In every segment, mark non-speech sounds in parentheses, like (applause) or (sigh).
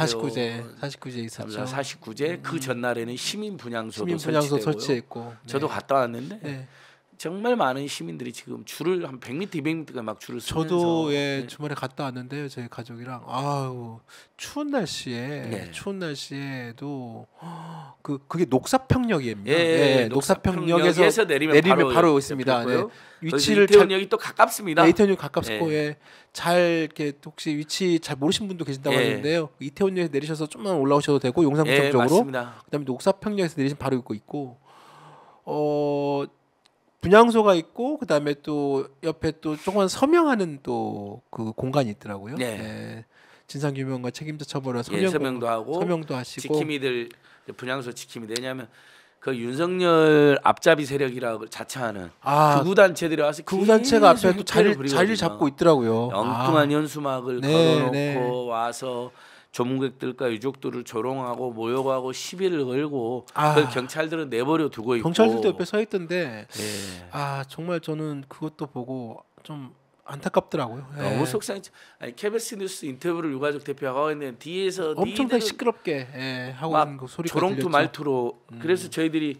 49제 49제 있었죠. 49제 그 음. 그 전날에는 시민 분향소도 설치했고요. 저도 네. 갔다 왔는데 네. 정말 많은 시민들이 지금 줄을 한 100m, 200m가 막 줄을 서면서 저도 예 네. 주말에 갔다 왔는데요. 저희 가족이랑 아우 추운 날씨에 네. 추운 날씨에도 그 그게 녹사평역입니다. 예, 예, 예. 녹사평역에서, 녹사평역에서 내리면, 바로, 바로 있습니다. 네. 위치를 이태원역이 또 가깝습니다. 네, 이태원역 가깝고 네. 예. 잘 이렇게 혹시 위치 잘 모르신 분도 계신다고 예. 하는데요. 이태원역에 내리셔서 좀만 올라오셔도 되고 용산구청 쪽으로 예, 그다음에 녹사평역에서 내리시면 바로 있고 있고 어 분향소가 있고 그다음에 또 옆에 또 조그만 서명하는 또 그 공간이 있더라고요. 네. 네. 진상 규명과 책임자 처벌을 예, 서명, 예, 서명도 하고 서명도 하시고 지킴이들 분향소 지킴이 왜냐하면 그 윤석열 앞잡이 세력이라고 자처하는 아, 극우 단체들이 와서 극우 단체가 앞에 또 자리 자리 잡고 있더라고요. 아. 엉뚱한 아. 연수막을 네, 걸어놓고 네. 와서 조문객들과 유족들을 조롱하고 모욕하고 시비를 걸고 아, 그 경찰들은 내버려 두고 있고 경찰들도 옆에 서 있던데 예. 아 정말 저는 그것도 보고 좀 안타깝더라고요. 예. 너무 속상했죠. 아니 KBS 뉴스 인터뷰를 유가족 대표하고 있는 뒤에서 엄청나게 시끄럽게 예, 하고 있는 그 소리가 조롱투 말투로 음. 그래서 저희들이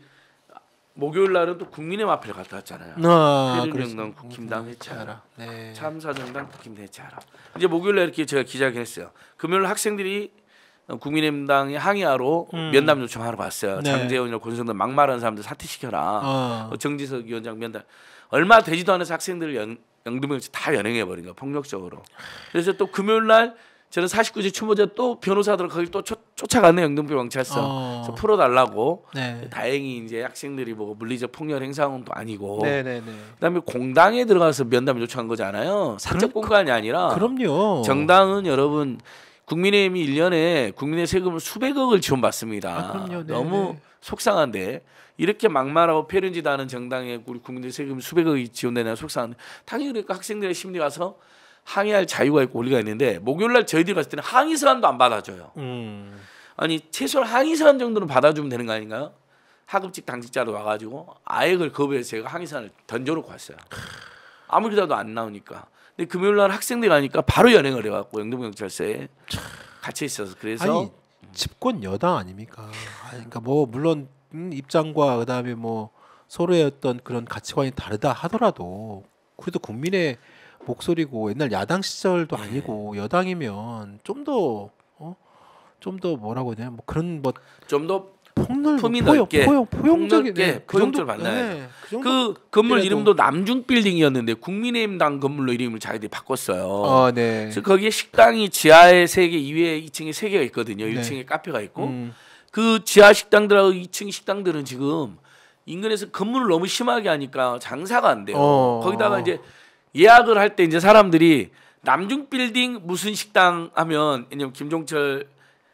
목요일 날은 또 국민의 마필 갔다 왔잖아요. 아, 그륜정당 국힘당 해체하라. 어, 네. 참사정당 국힘 해체하라. 이제 목요일 날 이렇게 제가 기자회견했어요. 금요일 학생들이 국민의당의 항의하러 음. 면담 요청하러 갔어요. 네. 장재원이나 권성동 막말하는 사람들 사퇴시켜라. 아. 어. 정지석 위원장 면담. 얼마 되지도 않은 학생들을 연, 영등포에다 연행해 버린 거야 폭력적으로. 그래서 또 금요일 날 저는 49지 추모제 또 변호사들 거기 또 쫓, 쫓아가네 영등포 경찰서 어. 풀어달라고 네. 다행히 이제 학생들이 뭐 물리적 폭력 행사도 아니고 네, 네, 그다음에 공당에 들어가서 면담 요청한 거잖아요 사적 그럼, 그러니까 공간이 아니라 그럼요 정당은 여러분 국민의힘이 1년에 국민의 세금을 수백억을 지원받습니다 아, 그럼요. 너무 속상한데 이렇게 막말하고 폐륜짓하는 정당에 우리 국민의 세금 수백억이 지원되냐 속상한데 당연히 그러니까 학생들의 심리 가서 항의할 자유가 있고 권리가 있는데 목요일 날 저희들이 갔을 때는 항의 서안도안 받아줘요. 음. 아니 최소한 항의 서안 정도는 받아주면 되는 거 아닌가요? 하급직 당직자로 와가지고 아예 그걸 거부해서 제가 항의 서안을 던져놓고 왔어요. 아무리 봐도 안 나오니까. 근데 금요일 날 학생들이 가니까 바로 연행을 해갖고 영등경찰서에 같이 있어서 그래서 아니, 음. 집권 여당 아닙니까? 아, 그러니까 뭐 물론 음, 입장과 그다음에 뭐 서로의 어떤 그런 가치관이 다르다 하더라도 그래도 국민의 목소리고 옛날 야당 시절도 네. 아니고 여당이면 좀 더 어? 좀 더 뭐라고 해야 되나 뭐 그런 뭐 좀더 폭넓 품이 포용, 넓게 포용, 포용적인 네, 그포용적 만나요. 네, 그, 그, 네, 그, 그 건물 이름도 남중 빌딩이었는데 국민의힘당 건물로 이름을 자기들이 바꿨어요. 어, 네. 그래서 거기에 식당이 지하에 세 개, 2외에 2층에 세 개가 있거든요. 네. 1층에 카페가 있고 음. 그 지하 식당들하고 2층 식당들은 지금 인근에서 건물을 너무 심하게 하니까 장사가 안 돼요. 어. 거기다가 이제 예약을 할 때 이제 사람들이 남중 빌딩 무슨 식당 하면 왜냐면 김종철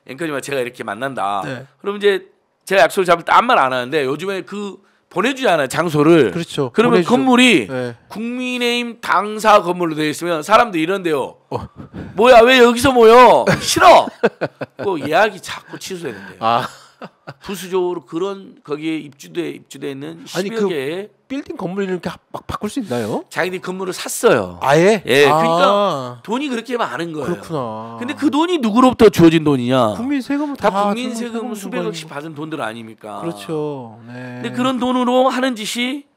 앵커님과 제가 이렇게 만난다. 네. 그럼 이제 제가 약속을 잡을 때 아무 말 안 하는데 요즘에 그보내주지않아요 장소를. 그렇죠. 그러면 보내주죠. 건물이 네. 국민의힘 당사 건물로 되어 있으면 사람들 이런데요. 어. 뭐야 왜 여기서 모여? 싫어. (laughs) 그 예약이 자꾸 취소되는데요. 아. (laughs) 부수적으로 그런 거기에 입주돼 입주돼 있는 1 0 아니, 그 개의 빌딩 건물을 이렇게 막 바꿀 수 있나요? 자기들이 건물을 샀어요. 아예? 예. 그러니까 아. 그러니까 돈이 그렇게 많은 거예요. 그렇구나. 근데 그 돈이 누구로부터 주어진 돈이냐? 국민 세금 다, 다 국민 세금 수백억씩 받은 돈들 아닙니까? 그렇죠. 네. 근데 그런 돈으로 하는 짓이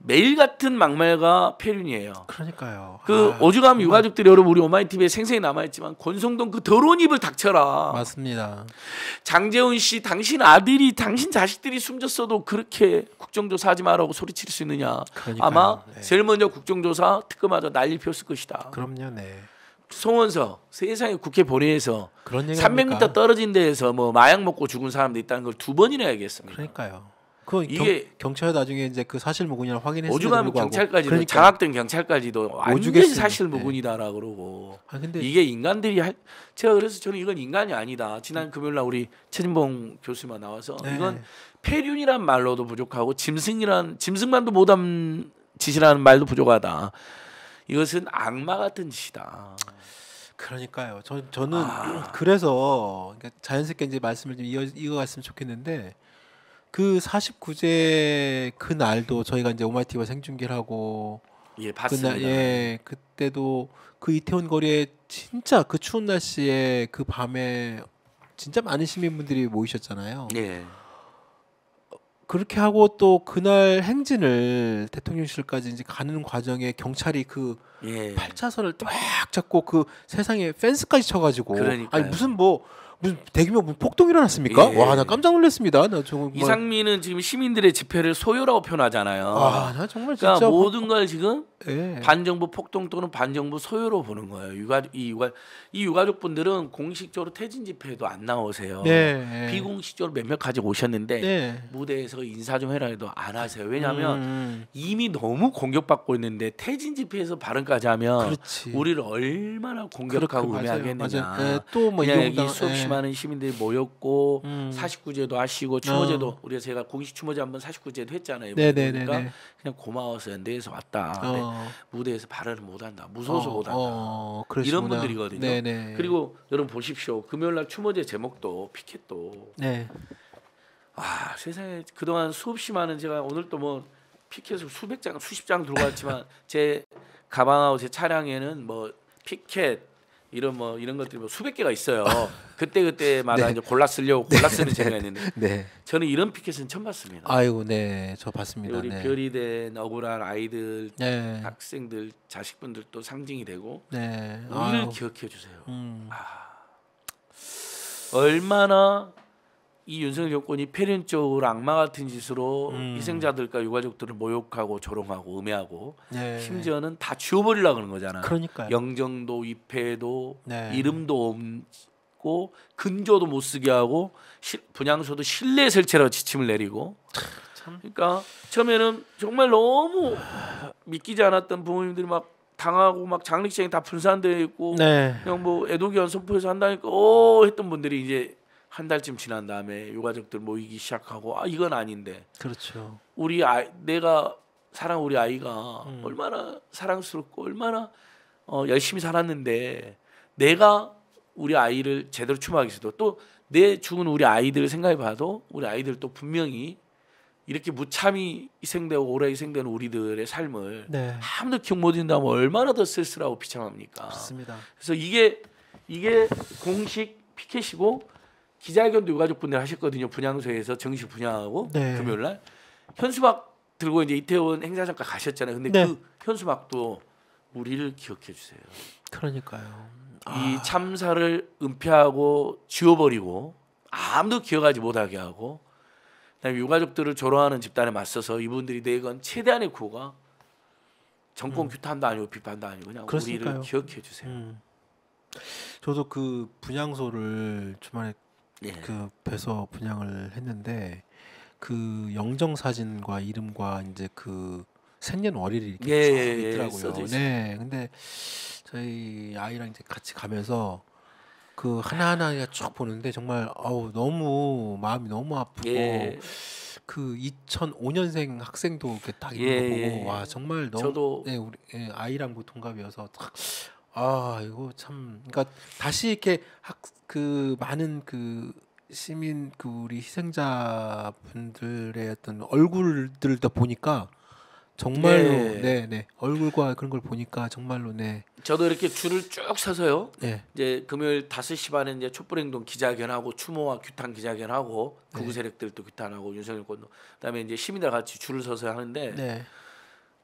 매일 같은 막말과 폐륜이에요. 그러니까요. 그 아, 오죽하면 유가족들이 여러분 우리 오마이TV에 생생히 남아있지만 권성동 그 더러운 입을 닥쳐라. 맞습니다. 장재훈 씨 당신 아들이 당신 자식들이 숨졌어도 그렇게 국정조사 하지 말라고 소리칠 수 있느냐. 그러니까요. 아마 네. 제일 먼저 국정조사 특검하자 난리 피웠을 것이다. 그럼요. 네. 송원서 세상에 국회 본회의에서 300m 떨어진 데에서 뭐 마약 먹고 죽은 사람도 있다는 걸 두 번이나 얘기했습니다. 그러니까요. 그 이게 경, 찰 나중에 이제 그 사실 무근이랑 확인했을 때 오죽하면 경찰까지도 그러니까. 장학된 경찰까지도 완전 사실 무근이다라 예. 그러고. 아 근데 이게 인간들이 할 제가 그래서 저는 이건 인간이 아니다. 지난 금요일 날 우리 최진봉 교수만 나와서 네. 이건 폐륜이란 말로도 부족하고 짐승이란 짐승만도 못함 짓이라는 말도 부족하다. 이것은 악마 같은 짓이다. 그러니까요. 저, 저는 아. 그래서 그러니까 자연스럽게 이제 말씀을 좀 이어, 이어갔으면 좋겠는데 그 49제 그 날도 저희가 이제 오마이티와 생중계를 하고 예, 봤습니다. 그날, 예, 그때도 그 이태원 거리에 진짜 그 추운 날씨에 그 밤에 진짜 많은 시민분들이 모이셨잖아요. 예. 그렇게 하고 또 그날 행진을 대통령실까지 이제 가는 과정에 경찰이 그 예. 8차선을 쫙 잡고 그 세상에 펜스까지 쳐가지고 그러니까요. 아니 무슨 뭐 무슨 대규모 뭐 폭동 일어났습니까? 예. 와, 나 깜짝 놀랐습니다. 나 정말 이상민은 지금 시민들의 집회를 소요라고 표현하잖아요. 아, 나 정말 그러니까 진짜 그러니까 모든 걸 지금 예. 반정부 폭동 또는 반정부 소요로 보는 거예요. 유가 이 유가 이 유가족분들은 공식적으로 퇴진 집회도안 나오세요. 네. 비공식적으로 몇몇 가지 오셨는데 네. 무대에서 인사 좀 해라 해도 안 하세요. 왜냐하면 음. 음. 이미 너무 공격받고 있는데 퇴진 집회에서 발언까지 하면 그렇지. 우리를 얼마나 공격하고 음해하겠느냐. 예, 또뭐 이용당 이 수업 예. 많은 시민들이 모였고 음. 49제도 아시고 추모제도 어. 우리가 제가 공식 추모제 한번 49제도 했잖아요. 네네네네. 그러니까 네, 네, 네. 그냥 고마워서 연대에서 왔다. 어. 무대에서 발언을 못한다. 무서워서 어. 못한다. 어, 이런 분들이거든요. 네네. 그리고 여러분 보십시오. 금요일 날 추모제 제목도 피켓도 네. 아 세상에 그동안 수없이 많은 제가 오늘 또 뭐 피켓을 수백 장, 수십 장 들고 왔지만 (laughs) 제 가방하고 제 차량에는 뭐 피켓, 이런 뭐 이런 것들이 뭐 수백 개가 있어요. 그때 그때마다 (laughs) 네. 이제 골라 쓰려고 네. 골라 쓰는 재미가 있는데 네. 네. 저는 이런 피켓은 처음 봤습니다. 아이고 네, 저 봤습니다. 우리 네. 별이 된 억울한 아이들, 네. 학생들, 자식분들도 상징이 되고 네. 늘 기억해 주세요. 음. 아, 얼마나 이 윤석열 정권이 패륜적으로 악마 같은 짓으로 음. 희생자들과 유가족들을 모욕하고 조롱하고 음해하고 네. 심지어는 다 지워버리려고 그러는 거잖아. 그러니까 영정도 위패도 네. 이름도 없고 근조도 못 쓰게 하고 시, 분양소도 실내 설치라고 지침을 내리고 참. 그러니까 처음에는 정말 너무 믿기지 않았던 부모님들이 막 당하고 막 장례식장이 다 분산되어 있고 네. 그냥 뭐 애도기원 소포에서 한다니까 오 어, 했던 분들이 이제 한 달쯤 지난 다음에 유가족들 모이기 시작하고 아 이건 아닌데. 그렇죠. 우리 아이 내가 사랑 우리 아이가 음. 얼마나 사랑스럽고 얼마나 어, 열심히 살았는데 내가 우리 아이를 제대로 추모하기 서도 또 내 죽은 우리 아이들을 생각해봐도 우리 아이들 또 분명히 이렇게 무참히 희생되고 오래 희생된 우리들의 삶을 네. 아무도 기억 못한다면 얼마나 더 쓸쓸하고 비참합니까? 그렇습니다. 그래서 이게 이게 공식 피켓이고 기자회견도 유가족분들 하셨거든요. 분향소에서 정식 분향하고 네. 금요일 날 현수막 들고 이제 이태원 행사장까 가셨잖아요. 근데 네. 그 현수막도 우리를 기억해 주세요. 그러니까요. 아. 참사를 은폐하고 지워버리고 아무도 기억하지 못하게 하고 그다음에 유가족들을 조롱하는 집단에 맞서서 이분들이 내건 최대한의 구호가 정권 음. 규탄도 아니고 비판도 아니고 그냥 그렇습니까요? 우리를 기억해 주세요. 음. 저도 그 분향소를 주말에 예. 그 배서 분양을 했는데 그 영정 사진과 이름과 이제 그 생년월일이 이렇게 예, 예, 예, 있더라고요. 네, 근데 저희 아이랑 이제 같이 가면서 그 하나하나 쭉 보는데 정말 아우 너무 마음이 너무 아프고 예. 그 2005년생 학생도 이렇게 딱 있는 예. 거 보고 와 정말 너무 저도 네, 우리 네, 아이랑 뭐 동갑이어서 딱아 이거 참 그러니까 다시 이렇게 학 그 많은 그 시민 그 우리 희생자 분들의 어떤 얼굴들다 보니까 정말로 네네 네, 네, 얼굴과 그런 걸 보니까 정말로 네 저도 이렇게 줄을 쭉 서서요 네. 이제 금요일 다섯 시 반에 이제 촛불행동 기자회견하고 추모와 규탄 기자회견하고 극우 네. 세력들도 규탄하고 윤석열 권도 그다음에 이제 시민들 같이 줄을 서서 하는데 네.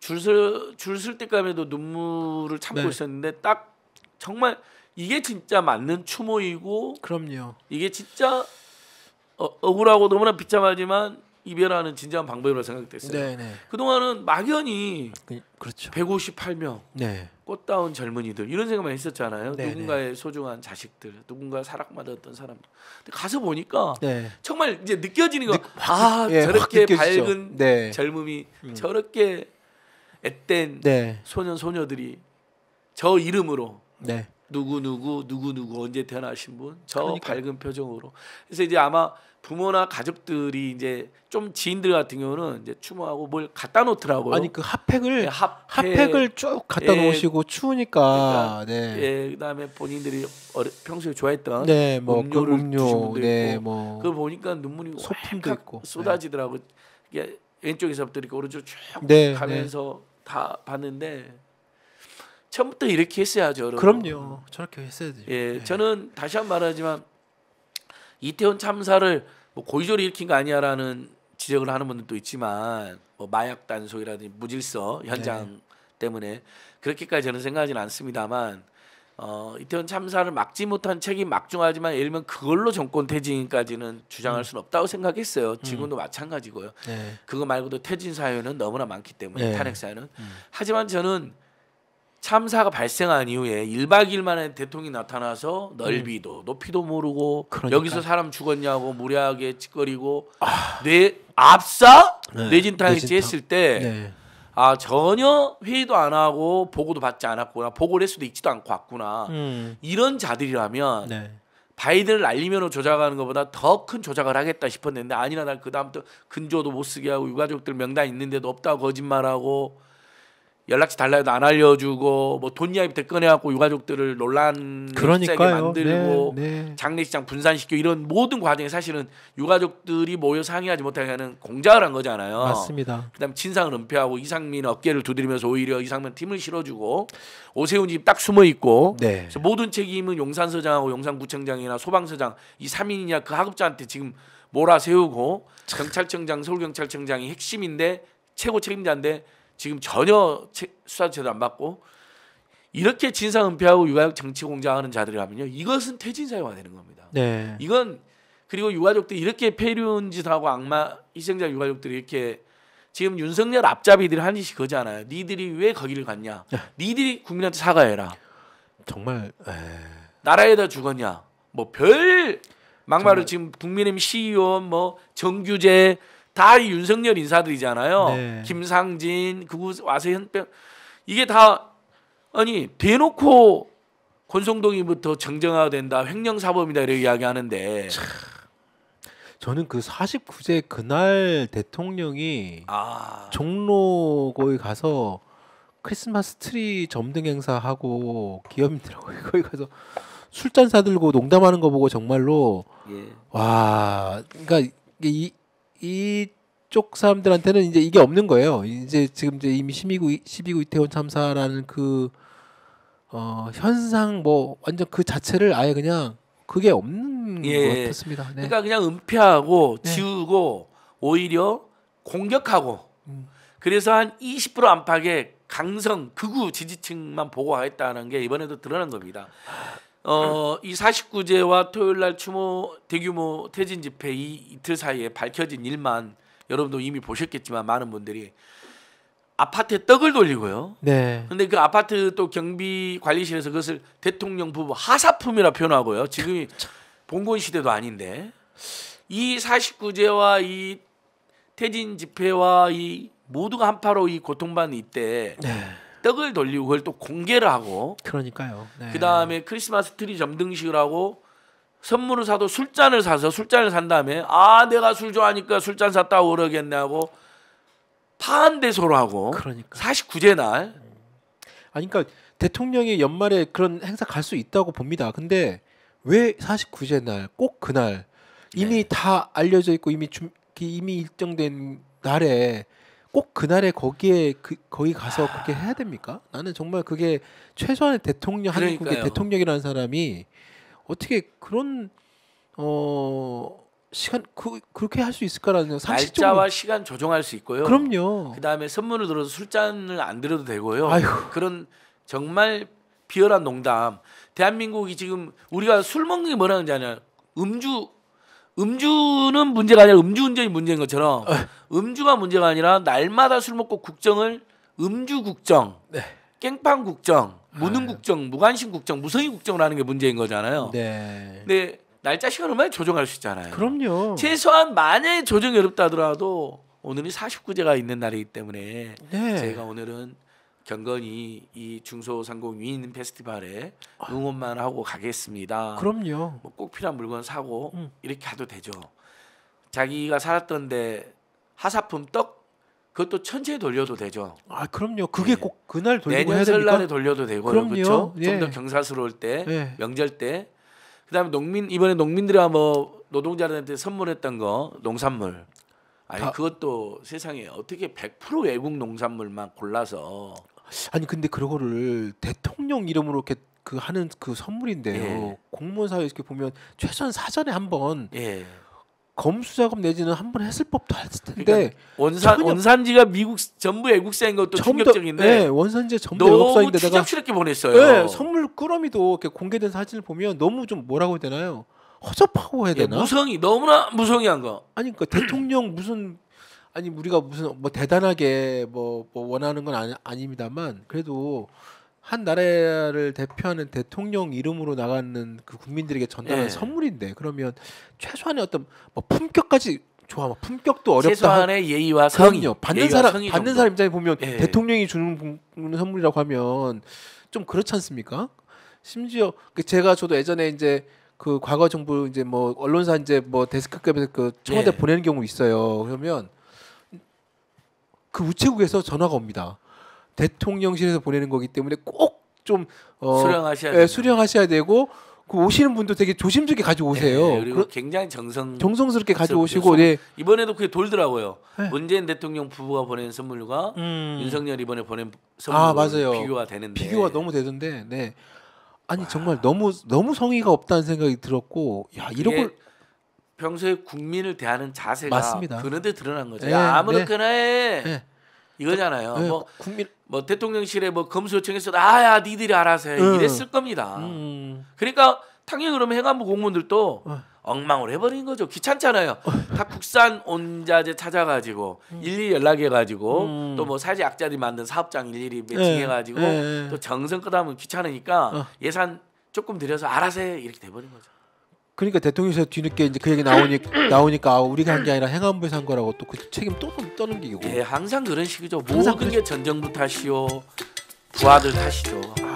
줄설 줄설 때까지도 눈물을 참고 네. 있었는데 딱 정말 이게 진짜 맞는 추모이고 그럼요. 이게 진짜 어, 억울하고 너무나 비참하지만 이별하는 진정한 방법이라고 생각됐어요. 네네. 네. 그동안은 막연히 그, 렇죠 158명 네. 꽃다운 젊은이들 이런 생각만 했었잖아요. 네네. 누군가의 네. 소중한 자식들, 누군가 사랑받았던 사람. 근데 가서 보니까 네. 정말 이제 느껴지는 거. 느, 아 예, 저렇게 밝은 네. 젊음이 음. 저렇게 앳된 네. 소년 소녀들이 저 이름으로 네. 누구 누구 누구 누구 언제 태어나신 분 저 밝은 표정으로 그래서 이제 아마 부모나 가족들이 이제 좀 지인들 같은 경우는 이제 추모하고 뭘 갖다 놓더라고요. 아니 그 핫팩을 네, 핫팩, 을쭉 갖다 예, 놓으시고 추우니까 그러니까, 네. 예, 그다음에 본인들이 어려, 평소에 좋아했던 네, 뭐 음료를 음료, 네, 있고, 뭐그거 보니까 눈물이 소품도 있고 네. 쏟아지더라고. 요게 왼쪽에서부터 이렇게 오른쪽 쭉 네, 네. 가면서 네. 다 봤는데 처음부터 이렇게 했어야죠. 여러분. 그럼요. 저렇게 했어야죠. 예, 예, 저는 다시 한번 말하지만 이태원 참사를 뭐 고의적으로 일으킨 거 아니야라는 지적을 하는 분들도 있지만 뭐 마약 단속이라든지 무질서 현장 네. 때문에 그렇게까지 저는 생각하지는 않습니다만 어, 이태원 참사를 막지 못한 책임 막중하지만 예를 들면 그걸로 정권 퇴진까지는 주장할 수는 음. 없다고 생각했어요. 음. 지금도 음. 마찬가지고요. 네. 그거 말고도 퇴진 사유는 너무나 많기 때문에 네. 탄핵 사유는. 음. 하지만 저는 참사가 발생한 이후에 1박 2일만에 대통령이 나타나서 넓이도 음. 높이도 모르고 그러니까. 여기서 사람 죽었냐고 무례하게 짓거리고 아. 뇌 압사 네. 뇌진탕이 뇌진탕. 했을 때 네. 아 전혀 회의도 안 하고 보고도 받지 않았구나 보고를 수도 있지도 않고 왔구나 음. 이런 자들이라면 네. 바이든을 알리면 조작하는 것보다 더 큰 조작을 하겠다 싶었는데 아니나 난그 다음부터 근조도 못 쓰게 하고 유가족들 명단 있는데도 없다고 거짓말하고 연락처 달라 해도 안 알려주고 뭐 돈 이야기부터 꺼내갖고 유가족들을 논란 그 세게 만들고 네, 네. 장례식장 분산시켜 이런 모든 과정에 사실은 유가족들이 모여 상의하지 못하게 하는 공작을 한 거잖아요. 맞습니다. 그다음 친상을 은폐하고 이상민 어깨를 두드리면서 오히려 이상민 팀을 실어주고 오세훈 집 딱 숨어 있고 네. 그래서 모든 책임은 용산서장하고 용산구청장이나 소방서장 이 3인이냐 그 하급자한테 지금 몰아세우고 경찰청장 서울경찰청장이 핵심인데 최고 책임자인데 지금 전혀 수사 제대로 안 받고 이렇게 진상 은폐하고 유가족 정치 공작하는 자들이 하면요 이것은 퇴진 사유가 되는 겁니다. 네. 이건 그리고 유가족들이 렇게 폐륜 짓하고 악마 희생자 유가족들이 이렇게 지금 윤석열 앞잡이들이 한 짓이 거잖아요. 니들이 왜 거기를 갔냐? 네. 니들이 국민한테 사과해라. 정말 에 나라에다 죽었냐? 뭐 별 막말을 정말... 지금 국민의힘 시의원 e 뭐 정규재 다이 윤석열 인사들이잖아요. 네. 김상진 그곳 와서 현병 이게 다 아니 대놓고 권성동이부터 뭐 정정화가 된다 횡령사범이다 이렇게 이야기하는데 저는 그 49제 그날 대통령이 아. 종로거기 가서 크리스마스 트리 점등 행사하고 기업인들하고 (laughs) 거기 가서 술잔 사들고 농담하는 거 보고 정말로 예. 와 그러니까 이 이쪽 사람들한테는 이제 이게 없는 거예요. 이제 지금 이제 이미 12구 12구 이태원 참사라는 그 어, 현상 뭐 완전 그 자체를 아예 그냥 그게 없는 예. 것 같습니다. 네. 그러니까 그냥 은폐하고 네. 지우고 오히려 공격하고 음. 그래서 한 20% 안팎의 강성 극우 지지층만 보고하겠다는 게 이번에도 드러난 겁니다. 어, 이 49제와 토요일 날 추모 대규모 퇴진 집회 이 이틀 사이에 밝혀진 일만 여러분도 이미 보셨겠지만 많은 분들이 아파트에 떡을 돌리고요. 네. 근데 그 아파트 또 경비 관리실에서 그것을 대통령 부부 하사품이라 표현하고요. 지금이 봉건 시대도 아닌데 이 49제와 이퇴진 집회와 이 모두가 한파로 이 고통받는 이때 네. 떡을 돌리고 그걸 또 공개를 하고 그러니까요. 네. 그다음에 크리스마스 트리 점등식을 하고 선물을 사도 술잔을 사서 술잔을 산 다음에 아 내가 술 좋아하니까 술잔 샀다고 그러겠네 하고 파한대소로 하고 그러니까. 49제 날 아니 그러니까 대통령이 연말에 그런 행사 갈 수 있다고 봅니다. 근데 왜 49제 날 꼭 그날 이미 네. 다 알려져 있고 이미 주, 이미 일정된 날에 꼭 그날에 거기에 그, 거기 가서 아. 그렇게 해야 됩니까? 나는 정말 그게 최소한의 대통령 그러니까요. 대통령이라는 사람이 어떻게 그런 어 시간 그, 그렇게 할 수 있을까라는 상식적으로... 날짜와 시간 조정할 수 있고요. 그럼요. 그다음에 선물을 들어서 술잔을 안 들어도 되고요. 아유 그런 정말 비열한 농담. 대한민국이 지금 우리가 술 먹는 게 뭐라는지 아냐? 음주 음주는 문제가 아니라 음주운전이 문제인 것처럼 어. 음주가 문제가 아니라 날마다 술 먹고 국정을 음주 국정, 네. 깽판 국정, 무능 아. 국정, 무관심 국정, 무성의 국정을 하는 게 문제인 거잖아요. 네. 근데 날짜 시간 얼마나 조정할 수 있잖아요. 그럼요. 최소한 만약에 조정이 어렵다더라도 하 오늘이 49제가 있는 날이기 때문에 네. 제가 오늘은 경건이이 중소상공 위인 페스티벌에 아. 응원만 하고 가겠습니다. 그럼요. 뭐 꼭 필요한 물건 사고 음. 이렇게 가도 되죠. 자기가 살았던데 하사품 떡 그것도 천천히 돌려도 되죠. 아 그럼요. 그게 네. 꼭 그날 돌리고 내년 설날에 돌려도 되고 그렇죠. 예. 좀더 경사스러울 때 예. 명절 때 그다음에 농민 이번에 농민들이 뭐 노동자들한테 선물했던 거 농산물 아니 다. 그것도 세상에 어떻게 100% 외국 농산물만 골라서 아니 근데 그거를 대통령 이름으로 이렇게 그 하는 그 선물인데요. 예. 공무원 사회 이렇게 보면 최소한 사전에 한번 예. 검수 작업 내지는 한 번 했을 법도 했을 텐데 그러니까 원산 원산지가 미국 전부 애국사인 것도 충격적인데 네, 예, 원산지 전부 애국사인데다가 추잡스럽게 보냈어요. 네, 선물 꾸러미도 이렇게 공개된 사진을 보면 너무 좀 뭐라고 해야 되나요? 허접하고 해야 예, 되나? 예, 무성이 너무나 무성이한 거. 아니 그러니까 대통령 무슨 아니 우리가 무슨 뭐 대단하게 뭐, 뭐 원하는 건 아니, 아닙니다만 그래도 한 나라를 대표하는 대통령 이름으로 나가는 그 국민들에게 전달하는 예. 선물인데 그러면 최소한의 어떤 뭐 품격까지 좋아 뭐 품격도 어렵다 최소한의 예의와 성의 그럼요. 받는 사람 받는 사람 입장에 보면 예. 대통령이 주는 선물이라고 하면 좀 그렇지 않습니까? 심지어 그 제가 저도 예전에 이제 그 과거 정부 이제 뭐 언론사 이제 뭐 데스크급에서 그 청와대 예. 보내는 경우 있어요. 그러면 그 우체국에서 전화가 옵니다. 대통령실에서 보내는 거기 때문에 꼭좀 어, 수령하셔야, 예, 수령하셔야 되고 그 오시는 분도 되게 조심스럽게 가져오세요. 네, 예, 그리고 그러, 굉장히 정성 정성스럽게 가져오시고 네. 예. 이번에도 그게 돌더라고요. 네. 문재인 대통령 부부가 보낸 선물과 음. 윤석열 이번에 보낸 선물 아, 아 비교가 되는데 비교가 너무 되던데. 네. 아니 와. 정말 너무 너무 성의가 없다는 생각이 들었고 야 이런 걸 평소에 국민을 대하는 자세가 맞습니다. 그런데 드러난 거죠. 네, 아무렇게나 네. 해. 이거잖아요. 네, 뭐 국민 뭐 대통령실에 뭐 검수청에서도 아야 니들이 알아서 해 네. 이랬을 겁니다. 음, 음. 그러니까 당연히 그러면 행안부 공무원들도 어. 엉망으로 해버린 거죠. 귀찮잖아요. 다 국산 온자재 찾아가지고 음. 일일이 연락해가지고 음. 또뭐 사지 약자들이 만든 사업장 일일이 매칭해가지고 네. 또 정성껏 하면 귀찮으니까 어. 예산 조금 들여서 알아서 해 이렇게 돼버린 거죠. 그러니까 대통령에서 뒤늦게 이제 그 얘기 나오니 (clears throat) 나오니까 아, 우리가 한 게 아니라 행안부에서 한 거라고 또 그 책임 또 떠넘기고. 예, 항상 그런 식이죠. 항 모든 그게 전 정부 탓이요, 부하들 탓이죠. 아,